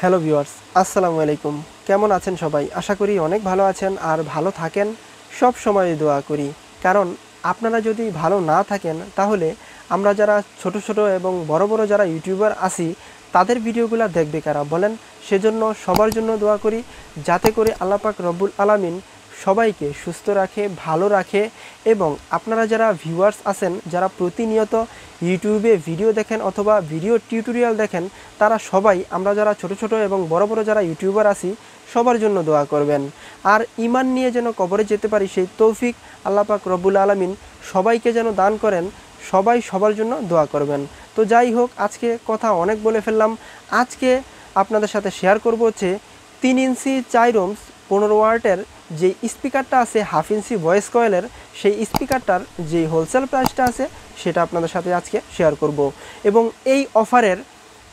hello viewers আসসালামু আলাইকুম কেমন আছেন সবাই আশা করি অনেক ভালো আছেন আর ভালো থাকেন সব সময় দোয়া করি কারণ আপনারা যদি ভালো না থাকেন তাহলে আমরা যারা ছোট ছোট এবং বড় বড় যারা ইউটিউবার আছি তাদের ভিডিওগুলো দেখবে কারা বলেন সেজন্য সবার জন্য দোয়া করি যাতে করে আল্লাপাক রব্বুল আলামিন সবাইকে সুস্থ রাখে ভালো রাখে এবং আপনারা যারা ভিউয়ার্স আছেন যারা প্রতিনিয়ত ইউটিউবে ভিডিও দেখেন অথবা ভিডিও টিউটোরিয়াল দেখেন তারা সবাই আমরা যারা ছোট ছোট এবং বড় বড় যারা ইউটিউবার আছি সবার জন্য দোয়া করবেন আর ইমান নিয়ে যেন কবরে যেতে পারি সেই তৌফিক আল্লাপাক রব্বুল আলমিন সবাইকে যেন দান করেন সবাই সবার জন্য দোয়া করবেন তো যাই হোক আজকে কথা অনেক বলে ফেললাম আজকে আপনাদের সাথে শেয়ার করব হচ্ছে তিন ইঞ্চি চাইরোমস পনেরো ওয়ার্টের যে স্পিকারটা আছে হাফ ইঞ্চি ভয়েস কয়েলের সেই স্পিকারটার যে হোলসেল প্রাইসটা আছে সেটা আপনাদের সাথে আজকে শেয়ার করব এবং এই অফারের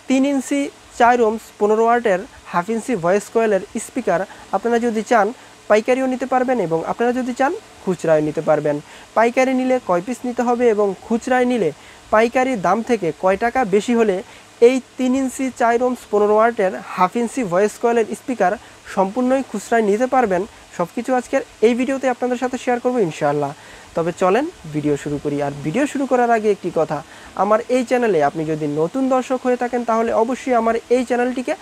তিন ইঞ্চি চার ওমস পনেরো ওয়ার্টের হাফ ইঞ্চি ভয়েস কয়েলের স্পিকার আপনারা যদি চান পাইকারিও নিতে পারবেন এবং আপনারা যদি চান খুচরায় নিতে পারবেন পাইকারি নিলে কয় পিস নিতে হবে এবং খুচরায় নিলে পাইকারি দাম থেকে কয় টাকা বেশি হলে এই তিন ইঞ্চি চার ওমস পনেরো ওয়ার্টের হাফ ইঞ্চি ভয়েস কয়েলের স্পিকার সম্পূর্ণই খুচরায় নিতে পারবেন সব কিছু আজকের এই ভিডিওতে আপনাদের সাথে শেয়ার করবো ইনশাআল্লাহ তবে চলেন ভিডিও শুরু করি আর ভিডিও শুরু করার আগে একটি কথা আমার এই চ্যানেলে আপনি যদি নতুন দর্শক হয়ে থাকেন তাহলে অবশ্যই আমার এই চ্যানেলটিকে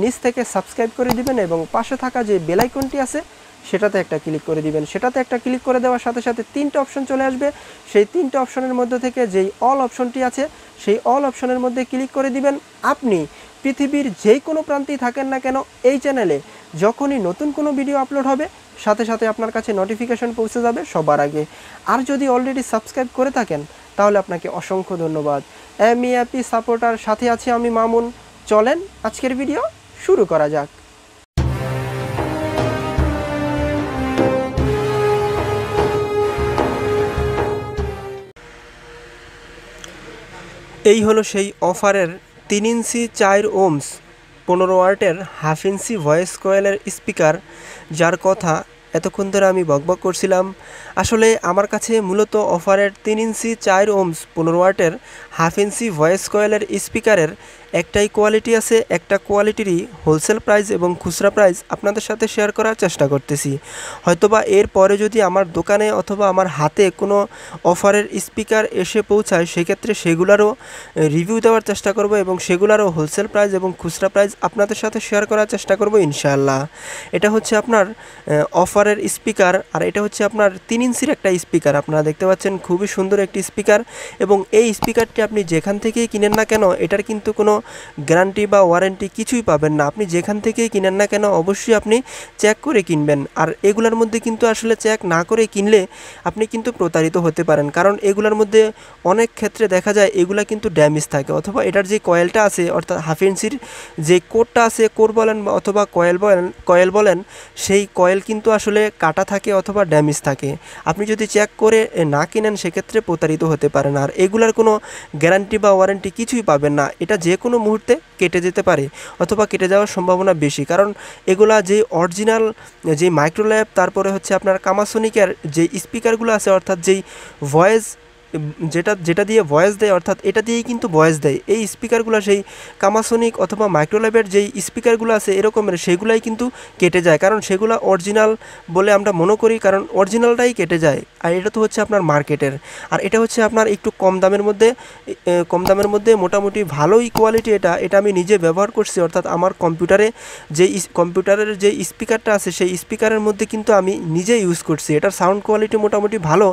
নিচ থেকে সাবস্ক্রাইব করে দিবেন এবং পাশে থাকা যে বেলাইকনটি আছে সেটাতে একটা ক্লিক করে দিবেন সেটাতে একটা ক্লিক করে দেওয়ার সাথে সাথে তিনটা অপশন চলে আসবে সেই তিনটা অপশনের মধ্যে থেকে যেই অল অপশনটি আছে সেই অল অপশনের মধ্যে ক্লিক করে দিবেন আপনি পৃথিবীর যে কোনো প্রান্তেই থাকেন না কেন এই চ্যানেলে যখনই নতুন কোনো ভিডিও আপলোড হবে সাথে সাথে আপনার কাছে নোটিফিকেশন পৌঁছে যাবে সবার আগে আর যদি অলরেডি সাবস্ক্রাইব করে থাকেন তাহলে আপনাকে অসংখ্য ধন্যবাদ এম ইপি সাপোর্টার সাথে আছি আমি মামুন চলেন আজকের ভিডিও শুরু করা যাক এই হলো সেই অফারের তিন ইঞ্চি চার ওমস পনেরো ওয়ার্টের হাফ ইঞ্চি ভয়েস কয়েলের স্পিকার যার কথা এতক্ষণ ধরে আমি বকবক করছিলাম আসলে আমার কাছে মূলত অফারের তিন ইঞ্চি চার ওমস পনেরো ওয়ার্টের হাফ ইঞ্চি ভয়েস কয়েলের স্পিকারের একটাই কোয়ালিটি আছে একটা কোয়ালিটিরই হোলসেল প্রাইস এবং খুচরা প্রাইস আপনাদের সাথে শেয়ার করার চেষ্টা করতেছি হয়তোবা এর পরে যদি আমার দোকানে অথবা আমার হাতে কোনো অফারের স্পিকার এসে পৌঁছায় সেক্ষেত্রে সেগুলোরও রিভিউ দেওয়ার চেষ্টা করব এবং সেগুলোরও হোলসেল প্রাইস এবং খুচরা প্রাইস আপনাদের সাথে শেয়ার করার চেষ্টা করব ইনশাআল্লাহ এটা হচ্ছে আপনার অফারের স্পিকার আর এটা হচ্ছে আপনার তিন ইঞ্চির একটা স্পিকার আপনারা দেখতে পাচ্ছেন খুবই সুন্দর একটি স্পিকার এবং এই স্পিকারটি আপনি যেখান থেকেই কিনেন না কেন এটার কিন্তু কোনো গ্যারান্টি বা ওয়ারেন্টি কিছুই পাবেন না আপনি যেখান থেকেই কিনেন না কেন অবশ্যই আপনি চেক করে কিনবেন আর এগুলার মধ্যে কিন্তু আসলে চেক না করে কিনলে আপনি কিন্তু প্রতারিত হতে পারেন কারণ এগুলার মধ্যে অনেক ক্ষেত্রে দেখা যায় এগুলা কিন্তু ড্যামেজ থাকে অথবা এটার যে কয়েলটা আছে অর্থাৎ হাফ ইঞ্চির যে কোরটা আছে কোর বলেন অথবা কয়েল বলেন কয়েল বলেন সেই কয়েল কিন্তু আসলে কাটা থাকে অথবা ড্যামেজ থাকে আপনি যদি চেক করে না কিনেন সেক্ষেত্রে প্রতারিত হতে পারেন আর এগুলার কোনো গ্যারান্টি বা ওয়ারেন্টি কিছুই পাবেন না এটা যে কোনো কোনো মুহূর্তে কেটে যেতে পারে অথবা কেটে যাওয়ার সম্ভাবনা বেশি কারণ এগুলা যে অরিজিনাল যে মাইক্রোল্যাব তারপরে হচ্ছে আপনার কামাসোনিকের যে স্পিকারগুলো আছে অর্থাৎ যেই ভয়েস যেটা যেটা দিয়ে ভয়েস দেয় অর্থাৎ এটা দিয়েই কিন্তু ভয়েস দেয় এই স্পিকারগুলো সেই কামাসনিক অথবা মাইক্রোলাইভের যেই স্পিকারগুলো আছে এরকমের সেগুলাই কিন্তু কেটে যায় কারণ সেগুলো অরিজিনাল বলে আমরা মনে করি কারণ অরিজিনালটাই কেটে যায় আর এটা তো হচ্ছে আপনার মার্কেটের আর এটা হচ্ছে আপনার একটু কম দামের মধ্যে কম দামের মধ্যে মোটামুটি ভালোই কোয়ালিটি এটা এটা আমি নিজে ব্যবহার করছি অর্থাৎ আমার কম্পিউটারে যে কম্পিউটারের যে স্পিকারটা আছে সেই স্পিকারের মধ্যে কিন্তু আমি নিজে ইউজ করছি এটার সাউন্ড কোয়ালিটি মোটামুটি ভালো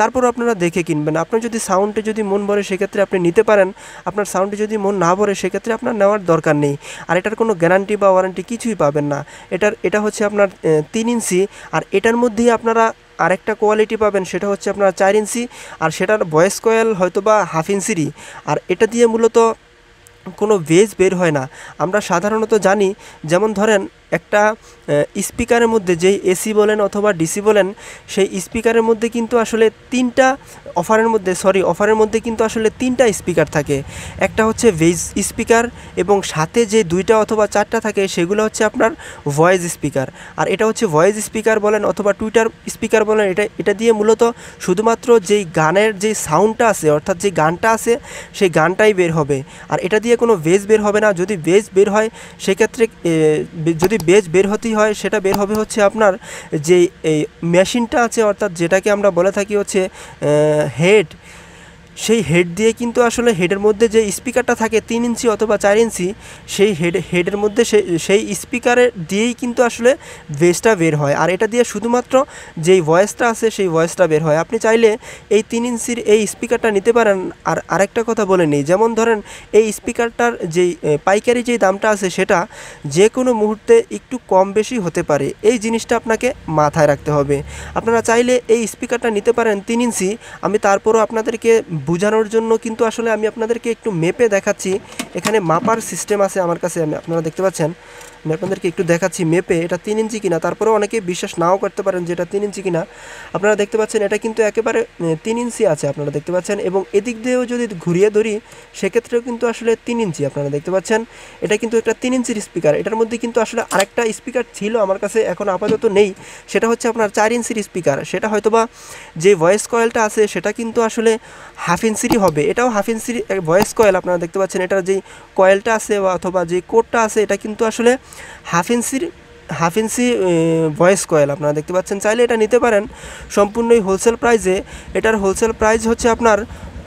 তারপর আপনারা দেখে কিনবেন আপনার যদি সাউন্ডে যদি মন ভরে সেক্ষেত্রে আপনি নিতে পারেন আপনার সাউন্ডে যদি মন না ভরে সেক্ষেত্রে আপনার নেওয়ার দরকার নেই আর এটার কোনো গ্যারান্টি বা ওয়ারেন্টি কিছুই পাবেন না এটার এটা হচ্ছে আপনার তিন ইঞ্চি আর এটার মধ্যেই আপনারা আরেকটা কোয়ালিটি পাবেন সেটা হচ্ছে আপনার চার ইঞ্চি আর সেটার ভয়েস কয়েল হয়তো বা হাফ ইঞ্চিরই আর এটা দিয়ে মূলত কোনো ভেজ বের হয় না আমরা সাধারণত জানি যেমন ধরেন একটা স্পিকারের মধ্যে যেই এসি বলেন অথবা ডিসি বলেন সেই স্পিকারের মধ্যে কিন্তু আসলে তিনটা অফারের মধ্যে সরি অফারের মধ্যে কিন্তু আসলে তিনটা স্পিকার থাকে একটা হচ্ছে ভেজ স্পিকার এবং সাথে যে দুইটা অথবা চারটা থাকে সেগুলো হচ্ছে আপনার ভয়েস স্পিকার আর এটা হচ্ছে ভয়েস স্পিকার বলেন অথবা টুইটার স্পিকার বলেন এটা এটা দিয়ে মূলত শুধুমাত্র যেই গানের যে সাউন্ডটা আছে অর্থাৎ যে গানটা আছে সেই গানটাই বের হবে আর এটা দিয়ে কোনো ভেজ বের হবে না যদি ভেজ বের হয় সেক্ষেত্রে যদি বেজ বের হতেই হয় সেটা বের হবে হচ্ছে আপনার যে এই মেশিনটা আছে অর্থাৎ যেটাকে আমরা বলে থাকি হচ্ছে হেড সেই হেড দিয়ে কিন্তু আসলে হেডের মধ্যে যে স্পিকারটা থাকে তিন ইঞ্চি অথবা চার ইঞ্চি সেই হেড হেডের মধ্যে সেই স্পিকারের দিয়েই কিন্তু আসলে ভেসটা বের হয় আর এটা দিয়ে শুধুমাত্র যেই ভয়েসটা আছে সেই ভয়েসটা বের হয় আপনি চাইলে এই তিন ইঞ্চির এই স্পিকারটা নিতে পারেন আর আরেকটা কথা বলে নিই যেমন ধরেন এই স্পিকারটার যেই পাইকারি যেই দামটা আছে সেটা যে কোনো মুহূর্তে একটু কম বেশি হতে পারে এই জিনিসটা আপনাকে মাথায় রাখতে হবে আপনারা চাইলে এই স্পিকারটা নিতে পারেন তিন ইঞ্চি আমি তারপরও আপনাদেরকে বোঝানোর জন্য কিন্তু আসলে আমি আপনাদেরকে একটু মেপে দেখাচ্ছি এখানে মাপার সিস্টেম আছে আমার কাছে আমি আপনারা দেখতে পাচ্ছেন আমি আপনাদেরকে একটু দেখাচ্ছি মেপে এটা তিন ইঞ্চি কিনা তারপরেও অনেকে বিশ্বাস নাও করতে পারেন যে এটা তিন ইঞ্চি কিনা আপনারা দেখতে পাচ্ছেন এটা কিন্তু একেবারে তিন ইঞ্চি আছে আপনারা দেখতে পাচ্ছেন এবং এদিক দিয়েও যদি ঘুরিয়ে ধরি সেক্ষেত্রেও কিন্তু আসলে তিন ইঞ্চি আপনারা দেখতে পাচ্ছেন এটা কিন্তু একটা তিন ইঞ্চির স্পিকার এটার মধ্যে কিন্তু আসলে আরেকটা স্পিকার ছিল আমার কাছে এখন আপাতত নেই সেটা হচ্ছে আপনার চার ইঞ্চির স্পিকার সেটা হয়তোবা যে ভয়েস কয়েলটা আছে সেটা কিন্তু আসলে হাফ ইঞ্চিরই হবে এটাও হাফ ইঞ্চির ভয়েস কয়েল আপনারা দেখতে পাচ্ছেন এটার যে কয়েলটা আছে বা অথবা যে কোডটা আছে এটা কিন্তু আসলে হাফ ইঞ্চির হাফ ইঞ্চি ভয়েস কয়েল আপনারা দেখতে পাচ্ছেন চাইলে এটা নিতে পারেন সম্পূর্ণই হোলসেল প্রাইজে এটার হোলসেল প্রাইস হচ্ছে আপনার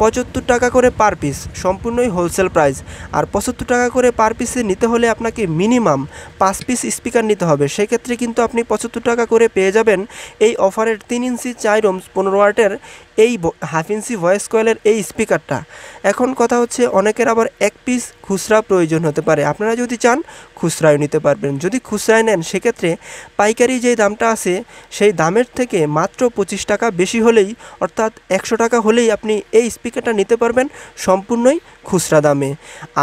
পঁচাত্তর টাকা করে পার পিস সম্পূর্ণই হোলসেল প্রাইস আর পঁচাত্তর টাকা করে পার পিসে নিতে হলে আপনাকে মিনিমাম পাঁচ পিস স্পিকার নিতে হবে সেক্ষেত্রে কিন্তু আপনি পঁচাত্তর টাকা করে পেয়ে যাবেন এই অফারের তিন ইঞ্চি চাইরোমস পনেরো ওয়াটের এই হাফ ইঞ্চি ভয়েস কয়েলের এই স্পিকারটা এখন কথা হচ্ছে অনেকের আবার এক পিস খুচরা প্রয়োজন হতে পারে আপনারা যদি চান খুচরায় নিতে পারবেন যদি খুচরায় নেন সেক্ষেত্রে পাইকারি যে দামটা আছে সেই দামের থেকে মাত্র পঁচিশ টাকা বেশি হলেই অর্থাৎ একশো টাকা হলেই আপনি এই স্পিকারটা নিতে পারবেন সম্পূর্ণই খুচরা দামে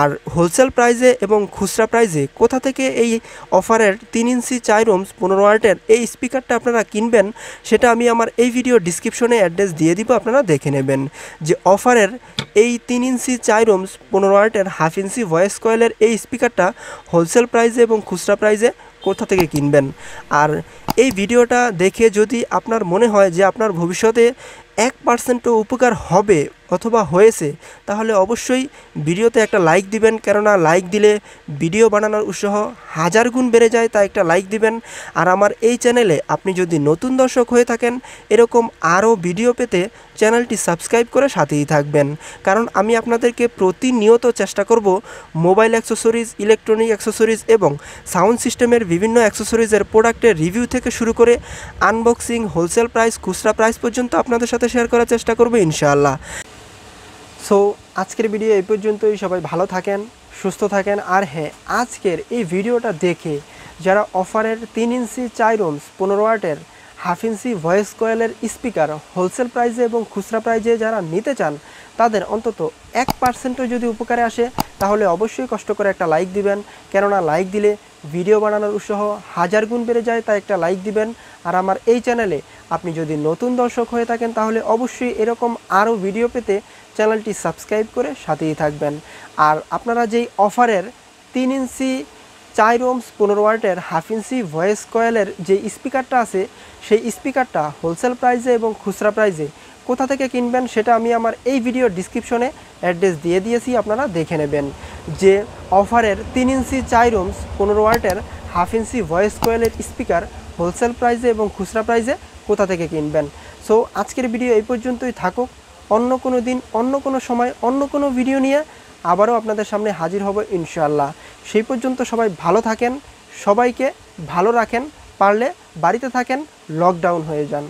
আর হোলসেল প্রাইজে এবং খুচরা প্রাইজে কোথা থেকে এই অফারের তিন ইঞ্চি চাই রোমস পনেরো ওয়ার্টের এই স্পিকারটা আপনারা কিনবেন সেটা আমি আমার এই ভিডিও ডিসক্রিপশনে অ্যাড্রেস দিয়ে দিব আপনারা দেখে নেবেন যে অফারের এই তিন ইঞ্চি চাই রোমস পনেরো ওয়ার্টের হাফ ইঞ্চি ভয়েস কয়েলের এই স্পিকারটা হোলসেল প্রাইজে এবং খুচরা প্রাইজে কোথা থেকে কিনবেন আর এই ভিডিওটা দেখে যদি আপনার মনে হয় যে আপনার ভবিষ্যতে এক পার্সেন্টও উপকার হবে অথবা হয়েছে তাহলে অবশ্যই ভিডিওতে একটা লাইক দিবেন কেননা লাইক দিলে ভিডিও বানানোর উৎসাহ হাজার গুণ বেড়ে যায় তাই একটা লাইক দিবেন আর আমার এই চ্যানেলে আপনি যদি নতুন দর্শক হয়ে থাকেন এরকম আরও ভিডিও পেতে চ্যানেলটি সাবস্ক্রাইব করে সাথেই থাকবেন কারণ আমি আপনাদেরকে প্রতিনিয়ত চেষ্টা করব মোবাইল অ্যাক্সেসরিজ ইলেকট্রনিক অ্যাক্সেসরিজ এবং সাউন্ড সিস্টেমের বিভিন্ন অ্যাক্সেসরিজের প্রোডাক্টের রিভিউ থেকে শুরু করে আনবক্সিং হোলসেল প্রাইস খুচরা প্রাইস পর্যন্ত আপনাদের সাথে শেয়ার করার চেষ্টা করবো ইনশাআল্লাহ সো আজকের ভিডিও এই পর্যন্তই সবাই ভালো থাকেন সুস্থ থাকেন আর হ্যাঁ আজকের এই ভিডিওটা দেখে যারা অফারের তিন ইঞ্চি চাই ওমস পনেরো ওয়াটের হাফ ইঞ্চি ভয়েস কয়েলের স্পিকার হোলসেল প্রাইজে এবং খুচরা প্রাইজে যারা নিতে চান তাদের অন্তত এক পার্সেন্টও যদি উপকারে আসে তাহলে অবশ্যই কষ্ট করে একটা লাইক দিবেন কেননা লাইক দিলে ভিডিও বানানোর উৎসাহ হাজার গুণ বেড়ে যায় তাই একটা লাইক দিবেন আর আমার এই চ্যানেলে আপনি যদি নতুন দর্শক হয়ে থাকেন তাহলে অবশ্যই এরকম আরও ভিডিও পেতে চ্যানেলটি সাবস্ক্রাইব করে সাথেই থাকবেন আর আপনারা যেই অফারের তিন ইঞ্চি চার ওমস পনেরো ওয়ার্টের হাফ ইঞ্চি ভয়েস কয়েলের যে স্পিকারটা আছে সেই স্পিকারটা হোলসেল প্রাইজে এবং খুচরা প্রাইজে কোথা থেকে কিনবেন সেটা আমি আমার এই ভিডিও ডিসক্রিপশনে অ্যাড্রেস দিয়ে দিয়েছি আপনারা দেখে নেবেন যে অফারের তিন ইঞ্চি চার ওমস পনেরো ওয়ার্টের হাফ ইঞ্চি ভয়েস কয়েলের স্পিকার হোলসেল প্রাইসে এবং খুচরা প্রাইসে কোথা থেকে কিনবেন সো আজকের ভিডিও এই পর্যন্তই থাকুক অন্য কোনো দিন অন্য কোনো সময় অন্য কোনো ভিডিও নিয়ে আবারও আপনাদের সামনে হাজির হব ইনশাআল্লাহ সেই পর্যন্ত সবাই ভালো থাকেন সবাইকে ভালো রাখেন পারলে বাড়িতে থাকেন লকডাউন হয়ে যান